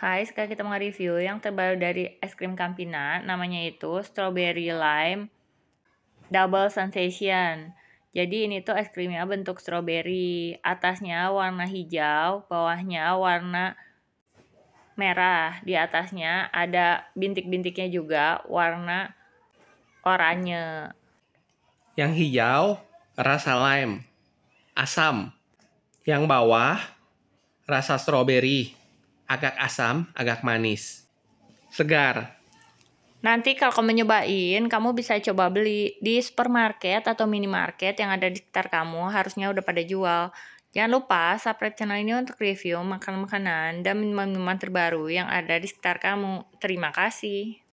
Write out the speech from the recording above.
Hai, sekarang kita mau review yang terbaru dari es krim Campina. Namanya itu Strawberry Lime Double Sensation. Jadi ini tuh es krimnya bentuk strawberry, atasnya warna hijau, bawahnya warna merah, di atasnya ada bintik-bintiknya juga warna oranye. Yang hijau rasa lime, asam. Yang bawah rasa strawberry agak asam, agak manis. Segar. Nanti kalau kamu nyobain, kamu bisa coba beli di supermarket atau minimarket yang ada di sekitar kamu, harusnya udah pada jual. Jangan lupa subscribe channel ini untuk review makanan-makanan dan minuman-minuman terbaru yang ada di sekitar kamu. Terima kasih.